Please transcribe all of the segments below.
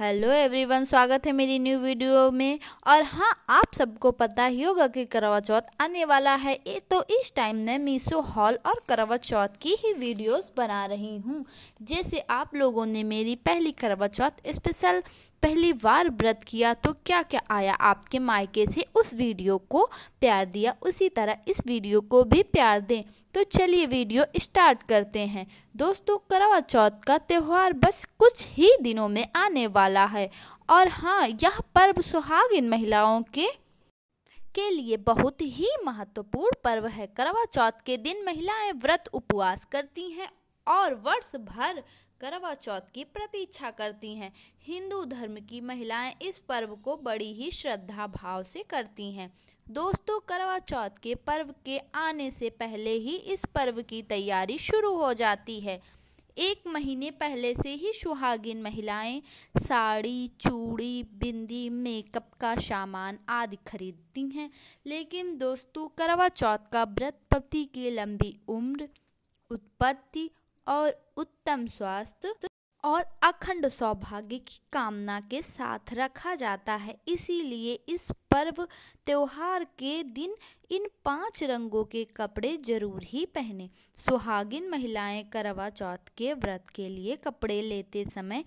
hello everyone स्वागत है मेरी न्यू वीडियो में और हाँ आप सबको पता ही होगा कि करवा चौथ आने वाला है ए, तो इस टाइम में मीशो हॉल और करवा चौथ की ही वीडियोस बना रही हूँ जैसे आप लोगों ने मेरी पहली करवा चौथ स्पेशल पहली बार व्रत किया तो क्या क्या आया आपके मायके से उस वीडियो को प्यार दिया उसी तरह इस वीडियो को भी प्यार दें तो चलिए वीडियो स्टार्ट करते हैं दोस्तों करवा चौथ का त्यौहार बस कुछ ही दिनों में आने वाला है और हाँ यह पर्व सुहागिन महिलाओं के के लिए बहुत ही महत्वपूर्ण पर्व है करवा चौथ के दिन महिलाएं व्रत उपवास करती हैं और वर्ष भर करवा चौथ की प्रतीक्षा करती हैं हिंदू धर्म की महिलाएं इस पर्व को बड़ी ही श्रद्धा भाव से करती हैं दोस्तों करवा चौथ के पर्व के आने से पहले ही इस पर्व की तैयारी शुरू हो जाती है एक महीने पहले से ही सुहागिन महिलाएं साड़ी चूड़ी बिंदी मेकअप का सामान आदि खरीदती हैं लेकिन दोस्तों करवा चौथ का व्रत पति की लंबी उम्र उत्पत्ति और उत्तम स्वास्थ्य और अखंड सौभाग्य की कामना के साथ रखा जाता है इसीलिए इस पर्व त्योहार के दिन इन पांच रंगों के कपड़े जरूर ही पहने सुहागिन महिलाएं करवा चौथ के व्रत के लिए कपड़े लेते समय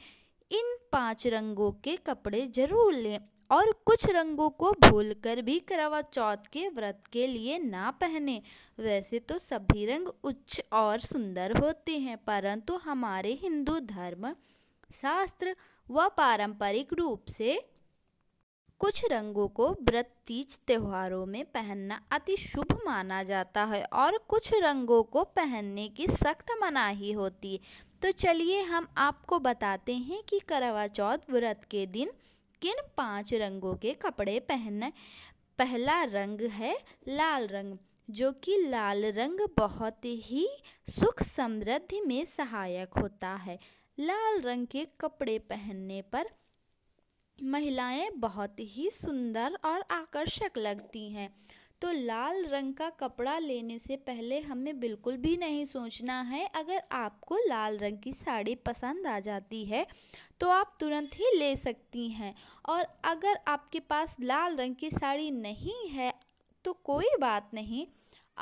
इन पांच रंगों के कपड़े जरूर लें और कुछ रंगों को भूलकर भी करवा चौथ के व्रत के लिए ना पहने वैसे तो सभी रंग उच्च और सुंदर होते हैं परंतु हमारे हिंदू धर्म शास्त्र व पारंपरिक रूप से कुछ रंगों को व्रत तीज त्योहारों में पहनना अति शुभ माना जाता है और कुछ रंगों को पहनने की सख्त मनाही होती है तो चलिए हम आपको बताते हैं कि करवा चौथ व्रत के दिन किन पांच रंगों के कपड़े पहनने पहला रंग है लाल रंग जो कि लाल रंग बहुत ही सुख समृद्धि में सहायक होता है लाल रंग के कपड़े पहनने पर महिलाएं बहुत ही सुंदर और आकर्षक लगती हैं तो लाल रंग का कपड़ा लेने से पहले हमें बिल्कुल भी नहीं सोचना है अगर आपको लाल रंग की साड़ी पसंद आ जाती है तो आप तुरंत ही ले सकती हैं और अगर आपके पास लाल रंग की साड़ी नहीं है तो कोई बात नहीं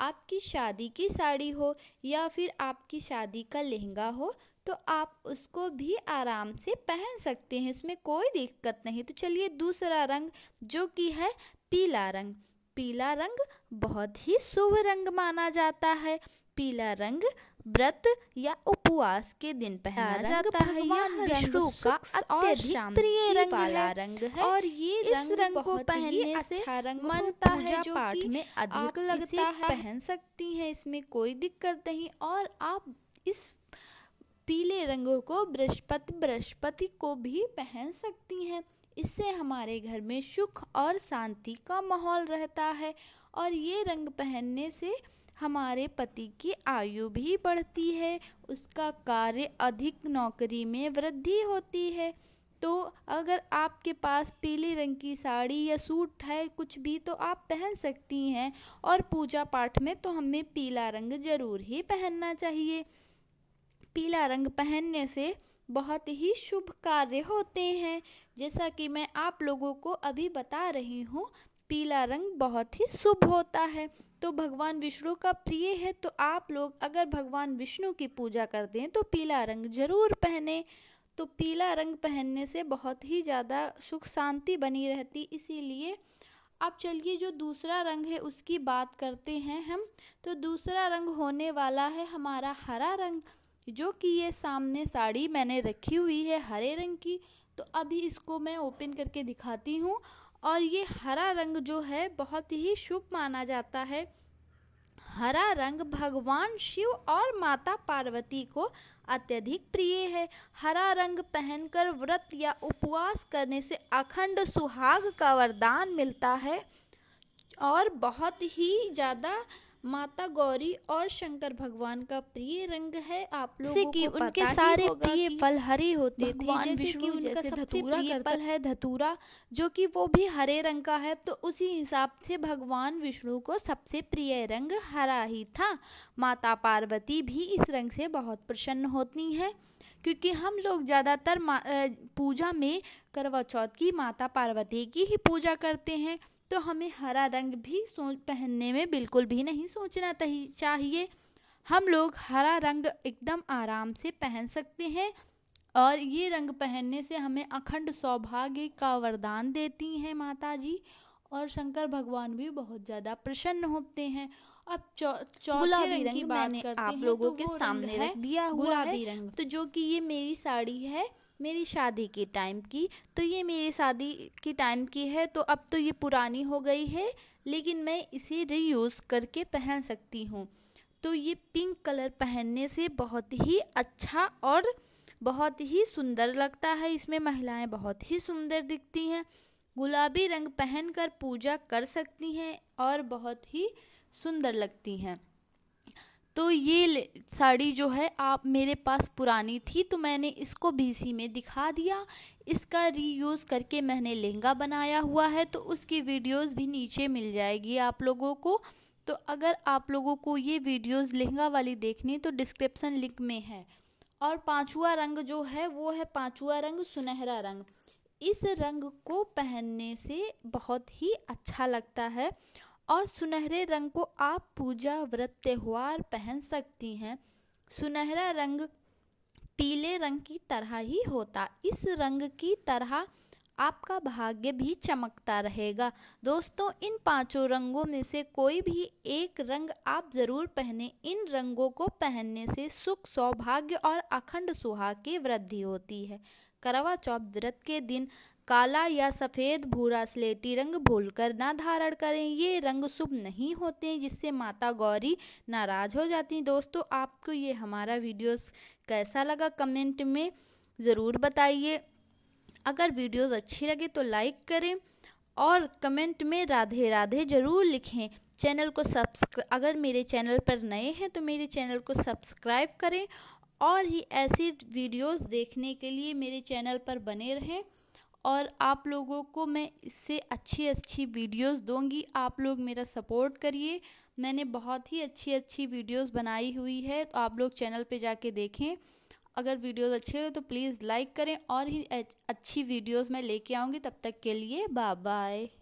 आपकी शादी की साड़ी हो या फिर आपकी शादी का लहंगा हो तो आप उसको भी आराम से पहन सकते हैं उसमें कोई दिक्कत नहीं तो चलिए दूसरा रंग जो कि है पीला रंग पीला रंग बहुत ही शुभ रंग माना जाता है पीला रंग व्रत या उपवास के दिन पहना जाता है यह विष्णु का अत्यधिक प्रिय रंग वाला रंग है और ये इस रंग, रंग को पहनने से अच्छा रंग मानता है जो पाठ में अधिक लगता है पहन सकती हैं इसमें कोई दिक्कत नहीं और आप इस पीले रंगों को बृहस्पति बृहस्पति को भी पहन सकती हैं इससे हमारे घर में सुख और शांति का माहौल रहता है और ये रंग पहनने से हमारे पति की आयु भी बढ़ती है उसका कार्य अधिक नौकरी में वृद्धि होती है तो अगर आपके पास पीले रंग की साड़ी या सूट है कुछ भी तो आप पहन सकती हैं और पूजा पाठ में तो हमें पीला रंग ज़रूर ही पहनना चाहिए पीला रंग पहनने से बहुत ही शुभ कार्य होते हैं जैसा कि मैं आप लोगों को अभी बता रही हूँ पीला रंग बहुत ही शुभ होता है तो भगवान विष्णु का प्रिय है तो आप लोग अगर भगवान विष्णु की पूजा कर दें तो पीला रंग जरूर पहने तो पीला रंग पहनने से बहुत ही ज़्यादा सुख शांति बनी रहती इसीलिए अब चलिए जो दूसरा रंग है उसकी बात करते हैं हम तो दूसरा रंग होने वाला है हमारा हरा रंग जो कि ये सामने साड़ी मैंने रखी हुई है हरे रंग की तो अभी इसको मैं ओपन करके दिखाती हूँ और ये हरा रंग जो है बहुत ही शुभ माना जाता है हरा रंग भगवान शिव और माता पार्वती को अत्यधिक प्रिय है हरा रंग पहनकर व्रत या उपवास करने से अखंड सुहाग का वरदान मिलता है और बहुत ही ज़्यादा माता गौरी और शंकर भगवान का प्रिय रंग है आप लोगों को कि पता उनके सारे प्रिय फल हरे होते थे जैसे कि उनका धतूरा फल है धतूरा जो कि वो भी हरे रंग का है तो उसी हिसाब से भगवान विष्णु को सबसे प्रिय रंग हरा ही था माता पार्वती भी इस रंग से बहुत प्रसन्न होती हैं क्योंकि हम लोग ज़्यादातर पूजा में करवा चौथ की माता पार्वती की ही पूजा करते हैं तो हमें हरा रंग भी सोच पहनने में बिल्कुल भी नहीं सोचना चाहिए हम लोग हरा रंग एकदम आराम से पहन सकते हैं और ये रंग पहनने से हमें अखंड सौभाग्य का वरदान देती हैं माता जी और शंकर भगवान भी बहुत ज़्यादा प्रसन्न होते हैं अब गुलाबी रंग, रंग मैंने आप लोगों तो के सामने रख दिया हुआ है तो जो कि ये मेरी साड़ी है मेरी शादी के टाइम की तो ये मेरी शादी के टाइम की है तो अब तो ये पुरानी हो गई है लेकिन मैं इसे रीयूज़ करके पहन सकती हूँ तो ये पिंक कलर पहनने से बहुत ही अच्छा और बहुत ही सुंदर लगता है इसमें महिलाएं बहुत ही सुंदर दिखती हैं गुलाबी रंग पहनकर पूजा कर सकती हैं और बहुत ही सुंदर लगती हैं तो ये साड़ी जो है आप मेरे पास पुरानी थी तो मैंने इसको बीसी में दिखा दिया इसका रीयूज़ करके मैंने लहंगा बनाया हुआ है तो उसकी वीडियोस भी नीचे मिल जाएगी आप लोगों को तो अगर आप लोगों को ये वीडियोस लहंगा वाली देखनी तो डिस्क्रिप्सन लिंक में है और पाँचवा रंग जो है वो है पाँचवा रंग सुनहरा रंग इस रंग को पहनने से बहुत ही अच्छा लगता है और सुनहरे रंग को आप पूजा व्रत त्यौहार पहन सकती हैं सुनहरा रंग पीले रंग की तरह ही होता इस रंग की तरह आपका भाग्य भी चमकता रहेगा दोस्तों इन पांचों रंगों में से कोई भी एक रंग आप ज़रूर पहने इन रंगों को पहनने से सुख सौभाग्य और अखंड सुहाग की वृद्धि होती है करवा चौथ व्रत के दिन काला या सफ़ेद भूरा स्लेटी रंग भूलकर ना धारण करें ये रंग शुभ नहीं होते जिससे माता गौरी नाराज़ हो जाती हैं दोस्तों आपको ये हमारा वीडियो कैसा लगा कमेंट में ज़रूर बताइए अगर वीडियोस अच्छी लगे तो लाइक करें और कमेंट में राधे राधे ज़रूर लिखें चैनल को सब्सक्राइब अगर मेरे चैनल पर नए हैं तो मेरे चैनल को सब्सक्राइब करें और ही ऐसी वीडियोस देखने के लिए मेरे चैनल पर बने रहें और आप लोगों को मैं इससे अच्छी अच्छी वीडियोस दूंगी आप लोग मेरा सपोर्ट करिए मैंने बहुत ही अच्छी अच्छी वीडियोस बनाई हुई है तो आप लोग चैनल पे जाके देखें अगर वीडियोस अच्छे लगे तो प्लीज़ लाइक करें और ही अच्छी वीडियोस मैं लेके आऊँगी तब तक के लिए बाय बाय